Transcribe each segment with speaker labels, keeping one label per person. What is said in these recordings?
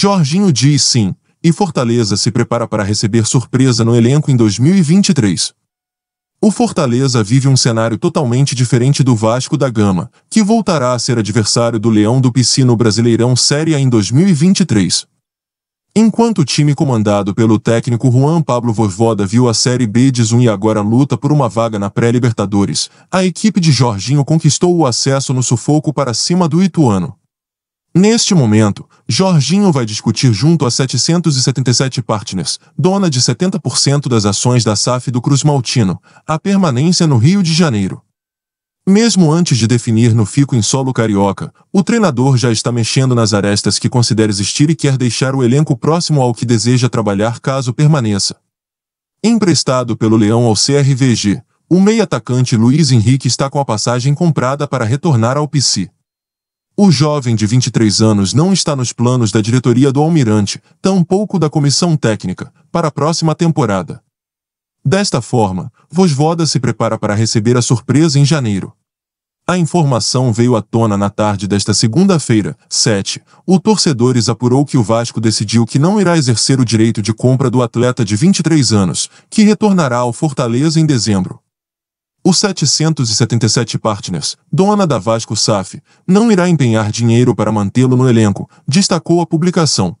Speaker 1: Jorginho diz sim, e Fortaleza se prepara para receber surpresa no elenco em 2023. O Fortaleza vive um cenário totalmente diferente do Vasco da Gama, que voltará a ser adversário do Leão do Piscino Brasileirão Série A em 2023. Enquanto o time comandado pelo técnico Juan Pablo Voivoda viu a Série B de Zoom e agora luta por uma vaga na pré-Libertadores, a equipe de Jorginho conquistou o acesso no sufoco para cima do Ituano. Neste momento, Jorginho vai discutir junto a 777 Partners, dona de 70% das ações da SAF do Cruz Maltino, a permanência no Rio de Janeiro. Mesmo antes de definir no fico em solo carioca, o treinador já está mexendo nas arestas que considera existir e quer deixar o elenco próximo ao que deseja trabalhar caso permaneça. Emprestado pelo Leão ao CRVG, o meio atacante Luiz Henrique está com a passagem comprada para retornar ao PC. O jovem de 23 anos não está nos planos da diretoria do Almirante, tampouco da comissão técnica, para a próxima temporada. Desta forma, Vosvoda se prepara para receber a surpresa em janeiro. A informação veio à tona na tarde desta segunda-feira, 7. O Torcedores apurou que o Vasco decidiu que não irá exercer o direito de compra do atleta de 23 anos, que retornará ao Fortaleza em dezembro. Os 777 Partners, dona da Vasco SAF, não irá empenhar dinheiro para mantê-lo no elenco, destacou a publicação.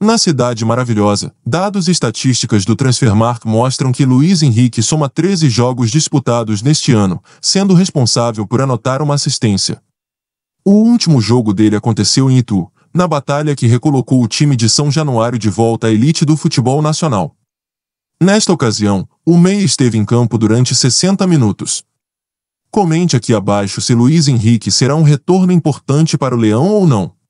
Speaker 1: Na cidade maravilhosa, dados e estatísticas do Transfermarkt mostram que Luiz Henrique soma 13 jogos disputados neste ano, sendo responsável por anotar uma assistência. O último jogo dele aconteceu em Itu, na batalha que recolocou o time de São Januário de volta à elite do futebol nacional. Nesta ocasião, o MEI esteve em campo durante 60 minutos. Comente aqui abaixo se Luiz Henrique será um retorno importante para o Leão ou não.